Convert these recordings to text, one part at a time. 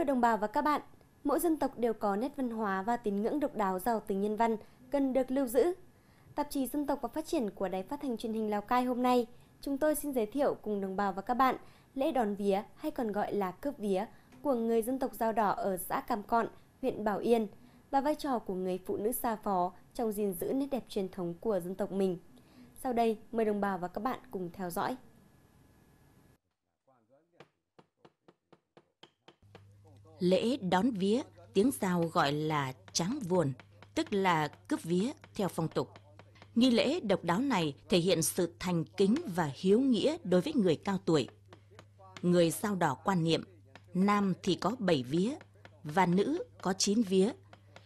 Thưa đồng bào và các bạn, mỗi dân tộc đều có nét văn hóa và tín ngưỡng độc đáo giàu tính nhân văn cần được lưu giữ. Tạp chí Dân tộc và Phát triển của Đài Phát thanh Truyền hình Lào Cai hôm nay, chúng tôi xin giới thiệu cùng đồng bào và các bạn lễ đón vía hay còn gọi là cướp vía của người dân tộc Dao Đỏ ở xã Cam Cọn, huyện Bảo Yên và vai trò của người phụ nữ xa phó trong gìn giữ nét đẹp truyền thống của dân tộc mình. Sau đây, mời đồng bào và các bạn cùng theo dõi. Lễ đón vía, tiếng giao gọi là tráng vuồn, tức là cướp vía theo phong tục. Nghi lễ độc đáo này thể hiện sự thành kính và hiếu nghĩa đối với người cao tuổi. Người sao đỏ quan niệm, nam thì có bảy vía và nữ có chín vía.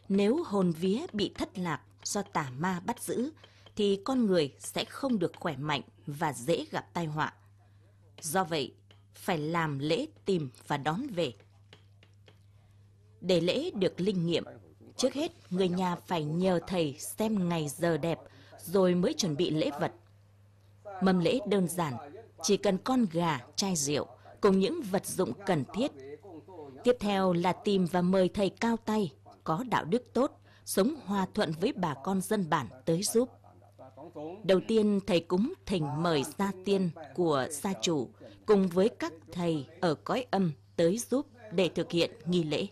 Nếu hồn vía bị thất lạc do tà ma bắt giữ thì con người sẽ không được khỏe mạnh và dễ gặp tai họa. Do vậy, phải làm lễ tìm và đón về để lễ được linh nghiệm, trước hết người nhà phải nhờ thầy xem ngày giờ đẹp rồi mới chuẩn bị lễ vật. Mâm lễ đơn giản, chỉ cần con gà, chai rượu cùng những vật dụng cần thiết. Tiếp theo là tìm và mời thầy cao tay, có đạo đức tốt, sống hòa thuận với bà con dân bản tới giúp. Đầu tiên, thầy cúng thỉnh mời gia tiên của gia chủ cùng với các thầy ở cõi âm tới giúp để thực hiện nghi lễ.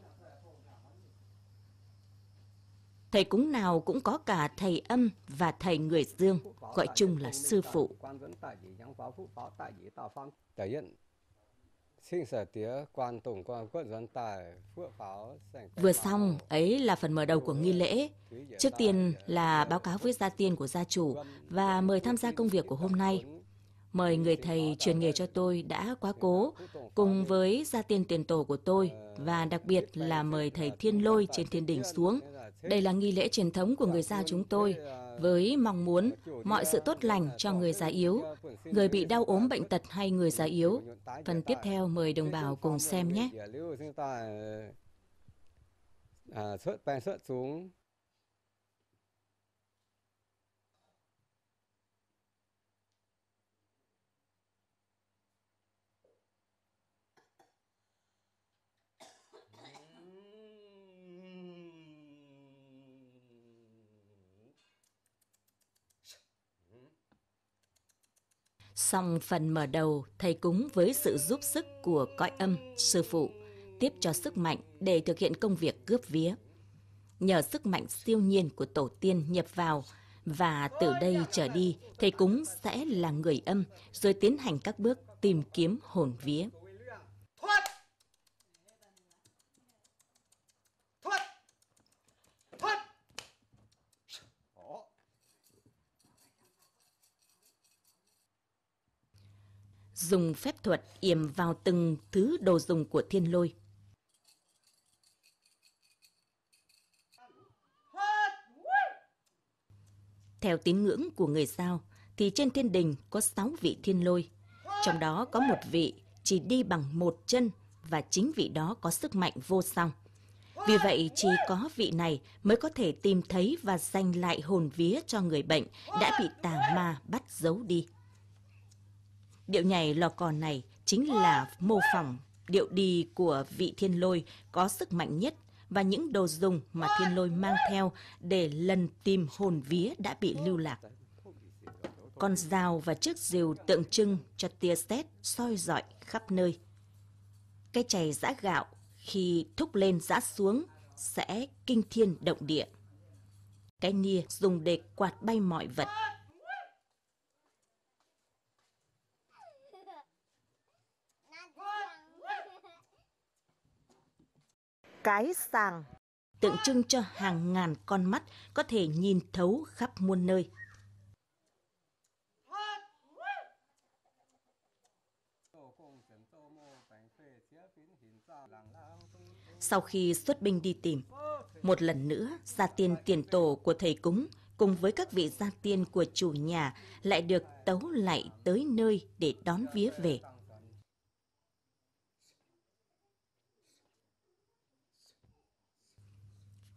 Thầy cúng nào cũng có cả thầy âm và thầy người dương, gọi chung là sư phụ. Vừa xong, ấy là phần mở đầu của nghi lễ. Trước tiên là báo cáo với gia tiên của gia chủ và mời tham gia công việc của hôm nay. Mời người thầy truyền nghề cho tôi đã quá cố, cùng với gia tiên tiền tổ của tôi và đặc biệt là mời thầy Thiên Lôi trên thiên đỉnh xuống đây là nghi lễ truyền thống của người da chúng tôi, với mong muốn mọi sự tốt lành cho người già yếu, người bị đau ốm bệnh tật hay người già yếu. Phần tiếp theo mời đồng bào cùng xem nhé. Xong phần mở đầu, thầy cúng với sự giúp sức của cõi âm, sư phụ, tiếp cho sức mạnh để thực hiện công việc cướp vía. Nhờ sức mạnh siêu nhiên của tổ tiên nhập vào, và từ đây trở đi, thầy cúng sẽ là người âm rồi tiến hành các bước tìm kiếm hồn vía. dùng phép thuật yểm vào từng thứ đồ dùng của thiên lôi. Theo tín ngưỡng của người Sao, thì trên thiên đình có sáu vị thiên lôi. Trong đó có một vị chỉ đi bằng một chân và chính vị đó có sức mạnh vô song. Vì vậy, chỉ có vị này mới có thể tìm thấy và giành lại hồn vía cho người bệnh đã bị tà ma bắt giấu đi. Điệu nhảy lò cò này chính là mô phỏng điệu đi của vị thiên lôi có sức mạnh nhất và những đồ dùng mà thiên lôi mang theo để lần tìm hồn vía đã bị lưu lạc. Con dao và chiếc rìu tượng trưng cho tia sét soi dọi khắp nơi. Cái chày giã gạo khi thúc lên giã xuống sẽ kinh thiên động địa. Cái nia dùng để quạt bay mọi vật cái sàng tượng trưng cho hàng ngàn con mắt có thể nhìn thấu khắp muôn nơi. Sau khi xuất binh đi tìm, một lần nữa gia tiên tiền tổ của thầy cúng cùng với các vị gia tiên của chủ nhà lại được tấu lại tới nơi để đón vía về.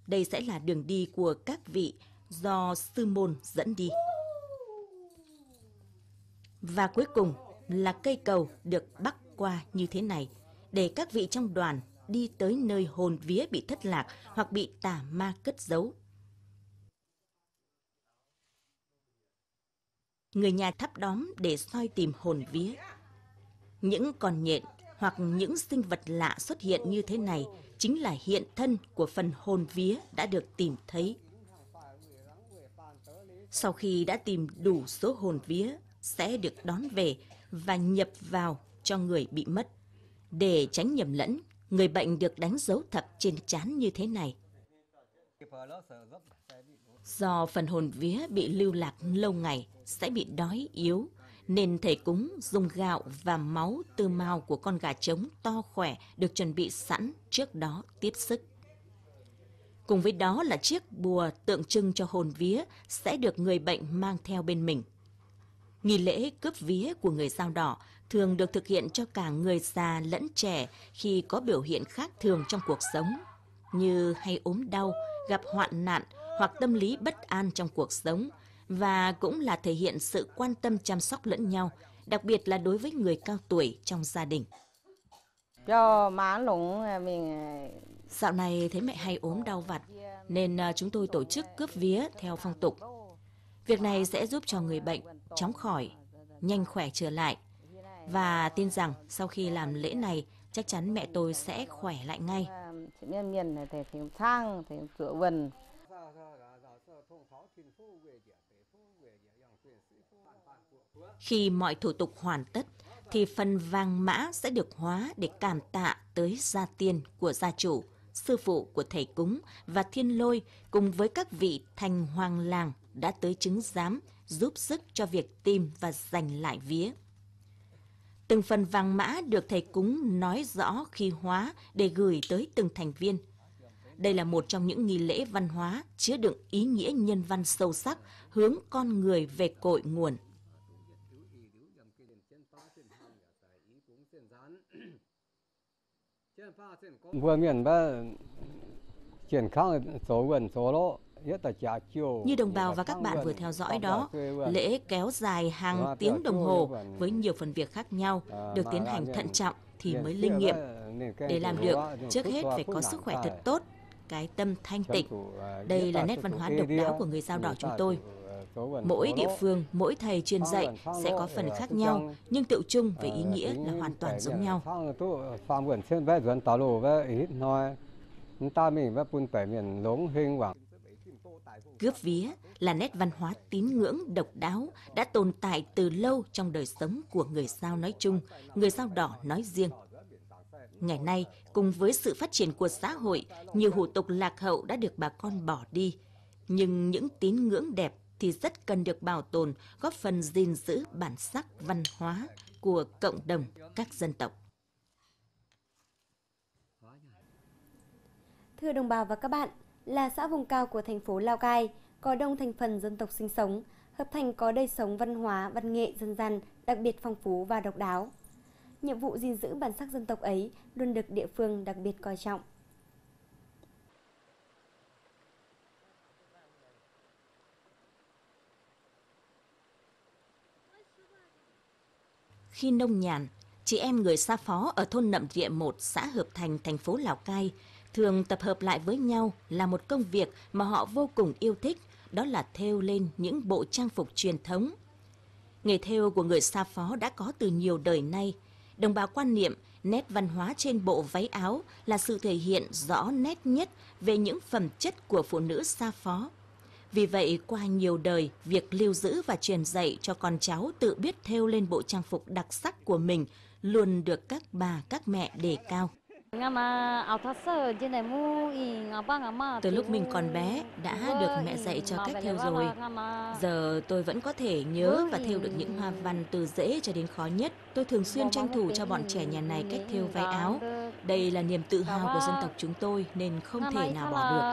Đây sẽ là đường đi của các vị do sư môn dẫn đi. Và cuối cùng là cây cầu được bắc qua như thế này để các vị trong đoàn đi tới nơi hồn vía bị thất lạc hoặc bị tà ma cất giấu. Người nhà thắp đóm để soi tìm hồn vía. Những con nhện hoặc những sinh vật lạ xuất hiện như thế này chính là hiện thân của phần hồn vía đã được tìm thấy. Sau khi đã tìm đủ số hồn vía sẽ được đón về và nhập vào cho người bị mất. Để tránh nhầm lẫn, người bệnh được đánh dấu thập trên chán như thế này. Do phần hồn vía bị lưu lạc lâu ngày sẽ bị đói yếu, nên thầy cúng dùng gạo và máu từ màu của con gà trống to khỏe được chuẩn bị sẵn trước đó tiếp sức. Cùng với đó là chiếc bùa tượng trưng cho hồn vía sẽ được người bệnh mang theo bên mình. Nghi lễ cướp vía của người dao đỏ thường được thực hiện cho cả người già lẫn trẻ khi có biểu hiện khác thường trong cuộc sống, như hay ốm đau, gặp hoạn nạn hoặc tâm lý bất an trong cuộc sống – và cũng là thể hiện sự quan tâm chăm sóc lẫn nhau, đặc biệt là đối với người cao tuổi trong gia đình. À, à, Dạo này thấy mẹ hay ốm đau vặt, nên à, chúng tôi tổ chức cướp vía theo phong tục. Việc này sẽ giúp cho người bệnh chóng khỏi, nhanh khỏe trở lại. Và tin rằng sau khi làm lễ này, chắc chắn mẹ tôi sẽ khỏe lại ngay. Khi mọi thủ tục hoàn tất, thì phần vàng mã sẽ được hóa để cảm tạ tới gia tiên của gia chủ, sư phụ của thầy cúng và thiên lôi cùng với các vị thành hoàng làng đã tới chứng giám giúp sức cho việc tìm và giành lại vía. Từng phần vàng mã được thầy cúng nói rõ khi hóa để gửi tới từng thành viên. Đây là một trong những nghi lễ văn hóa chứa đựng ý nghĩa nhân văn sâu sắc hướng con người về cội nguồn Vừa miền ba triển khai số gần số lỗ như đồng bào và các bạn vừa theo dõi đó, lễ kéo dài hàng tiếng đồng hồ với nhiều phần việc khác nhau à, được tiến hành thận trọng thì mới linh nghiệm. Để làm được, trước hết phải có sức khỏe thật tốt, cái tâm thanh tịnh. À, đây là nét văn hóa độc đáo của người dao đỏ chúng tôi. Mỗi địa phương, mỗi thầy truyền dạy sẽ có phần ờ, khác nhau, nhưng tựu chung ờ, về ý nghĩa là hoàn toàn giống nhau. Cướp vía là nét văn hóa tín ngưỡng độc đáo đã tồn tại từ lâu trong đời sống của người sao nói chung, người sao đỏ nói riêng. Ngày nay, cùng với sự phát triển của xã hội, nhiều hủ tục lạc hậu đã được bà con bỏ đi. Nhưng những tín ngưỡng đẹp thì rất cần được bảo tồn, góp phần gìn giữ bản sắc văn hóa của cộng đồng các dân tộc. Thưa đồng bào và các bạn, là xã vùng cao của thành phố Lào Cai, có đông thành phần dân tộc sinh sống, hợp thành có đời sống văn hóa, văn nghệ dân gian đặc biệt phong phú và độc đáo. Nhiệm vụ gìn giữ bản sắc dân tộc ấy luôn được địa phương đặc biệt coi trọng. khi nông nhàn, chị em người xa phó ở thôn Nậm Địa 1, xã Hợp Thành, thành phố Lào Cai thường tập hợp lại với nhau là một công việc mà họ vô cùng yêu thích, đó là thêu lên những bộ trang phục truyền thống. Nghề thêu của người xa phó đã có từ nhiều đời nay. Đồng bào quan niệm nét văn hóa trên bộ váy áo là sự thể hiện rõ nét nhất về những phẩm chất của phụ nữ xa phó. Vì vậy, qua nhiều đời, việc lưu giữ và truyền dạy cho con cháu tự biết thêu lên bộ trang phục đặc sắc của mình luôn được các bà, các mẹ đề cao. Từ lúc mình còn bé đã được mẹ dạy cho cách thêu rồi. Giờ tôi vẫn có thể nhớ và thêu được những hoa văn từ dễ cho đến khó nhất. Tôi thường xuyên tranh thủ cho bọn trẻ nhà này cách thêu váy áo. Đây là niềm tự hào của dân tộc chúng tôi nên không thể nào bỏ được.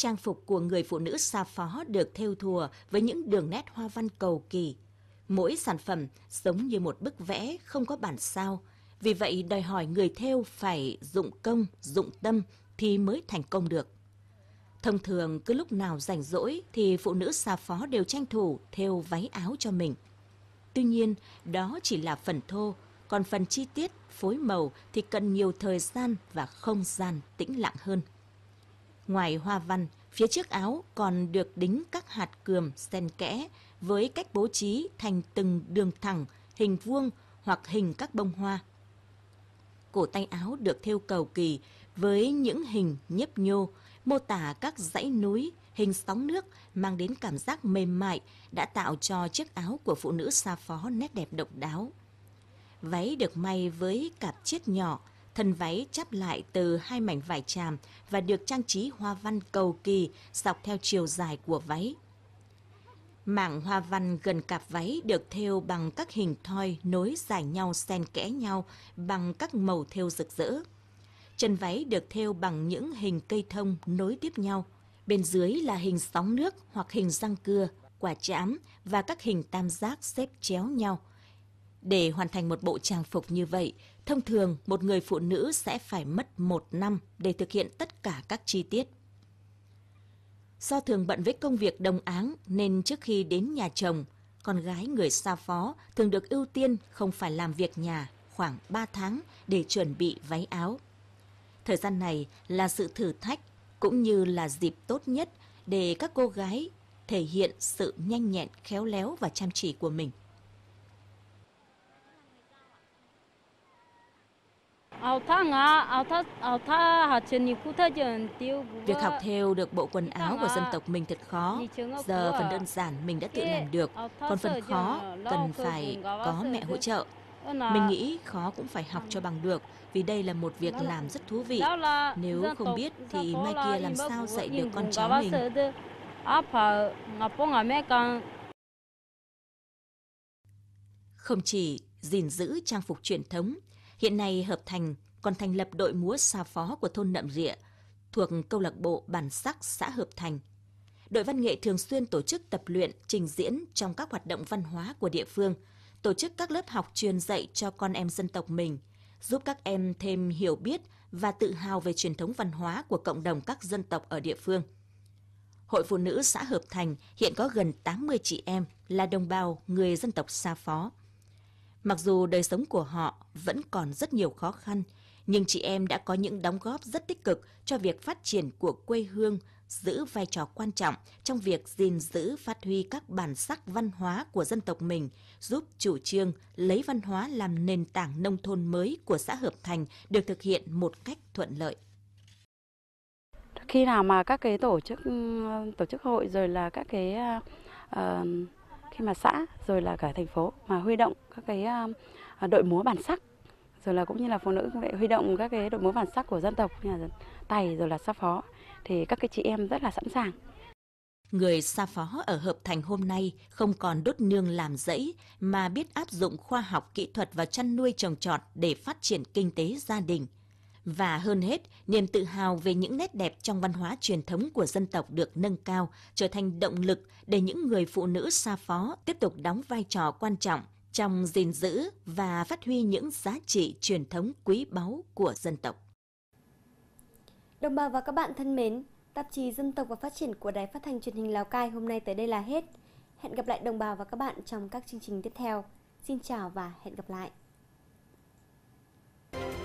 Trang phục của người phụ nữ xa phó được theo thùa với những đường nét hoa văn cầu kỳ. Mỗi sản phẩm giống như một bức vẽ không có bản sao, vì vậy đòi hỏi người thêu phải dụng công, dụng tâm thì mới thành công được. Thông thường cứ lúc nào rảnh rỗi thì phụ nữ xa phó đều tranh thủ thêu váy áo cho mình. Tuy nhiên, đó chỉ là phần thô, còn phần chi tiết, phối màu thì cần nhiều thời gian và không gian tĩnh lặng hơn. Ngoài hoa văn, phía trước áo còn được đính các hạt cườm xen kẽ với cách bố trí thành từng đường thẳng, hình vuông hoặc hình các bông hoa. Cổ tay áo được thêu cầu kỳ với những hình nhấp nhô, mô tả các dãy núi, hình sóng nước mang đến cảm giác mềm mại đã tạo cho chiếc áo của phụ nữ xa phó nét đẹp độc đáo. Váy được may với cặp chiếc nhỏ, Thân váy chắp lại từ hai mảnh vải tràm và được trang trí hoa văn cầu kỳ dọc theo chiều dài của váy. Mảng hoa văn gần cặp váy được thêu bằng các hình thoi nối dài nhau xen kẽ nhau bằng các màu thêu rực rỡ. Chân váy được thêu bằng những hình cây thông nối tiếp nhau. Bên dưới là hình sóng nước hoặc hình răng cưa, quả chám và các hình tam giác xếp chéo nhau. Để hoàn thành một bộ trang phục như vậy, Thông thường, một người phụ nữ sẽ phải mất một năm để thực hiện tất cả các chi tiết. Do thường bận với công việc đồng áng nên trước khi đến nhà chồng, con gái người xa phó thường được ưu tiên không phải làm việc nhà khoảng 3 tháng để chuẩn bị váy áo. Thời gian này là sự thử thách cũng như là dịp tốt nhất để các cô gái thể hiện sự nhanh nhẹn, khéo léo và chăm chỉ của mình. Việc học theo được bộ quần áo của dân tộc mình thật khó. Giờ phần à. đơn giản mình đã tự làm được, còn phần khó cần phải có mẹ hỗ trợ. Mình nghĩ khó cũng phải học cho bằng được, vì đây là một việc làm rất thú vị. Nếu không biết thì mai kia làm sao dạy được con cháu mình. Không chỉ gìn giữ trang phục truyền thống Hiện nay Hợp Thành còn thành lập đội múa xa phó của thôn Nậm Rịa, thuộc câu lạc bộ Bản sắc xã Hợp Thành. Đội văn nghệ thường xuyên tổ chức tập luyện, trình diễn trong các hoạt động văn hóa của địa phương, tổ chức các lớp học truyền dạy cho con em dân tộc mình, giúp các em thêm hiểu biết và tự hào về truyền thống văn hóa của cộng đồng các dân tộc ở địa phương. Hội Phụ nữ xã Hợp Thành hiện có gần 80 chị em là đồng bào người dân tộc xa phó. Mặc dù đời sống của họ vẫn còn rất nhiều khó khăn, nhưng chị em đã có những đóng góp rất tích cực cho việc phát triển của quê hương, giữ vai trò quan trọng trong việc gìn giữ phát huy các bản sắc văn hóa của dân tộc mình, giúp chủ trương lấy văn hóa làm nền tảng nông thôn mới của xã Hợp Thành được thực hiện một cách thuận lợi. Khi nào mà các cái tổ chức tổ chức hội rồi là các cái uh, khi mà xã rồi là cả thành phố mà huy động các cái à, à, đội múa bản sắc rồi là cũng như là phụ nữ cũng vậy huy động các cái đội múa bản sắc của dân tộc như là tày rồi là sa phó thì các cái chị em rất là sẵn sàng người sa phó ở Hợp Thành hôm nay không còn đốt nương làm rẫy mà biết áp dụng khoa học kỹ thuật và chăn nuôi trồng trọt để phát triển kinh tế gia đình – và hơn hết, niềm tự hào về những nét đẹp trong văn hóa truyền thống của dân tộc được nâng cao, trở thành động lực để những người phụ nữ xa phó tiếp tục đóng vai trò quan trọng trong gìn giữ và phát huy những giá trị truyền thống quý báu của dân tộc. Đồng bào và các bạn thân mến, tạp chí Dân tộc và Phát triển của Đài Phát thanh Truyền hình Lào Cai hôm nay tới đây là hết. Hẹn gặp lại đồng bào và các bạn trong các chương trình tiếp theo. Xin chào và hẹn gặp lại.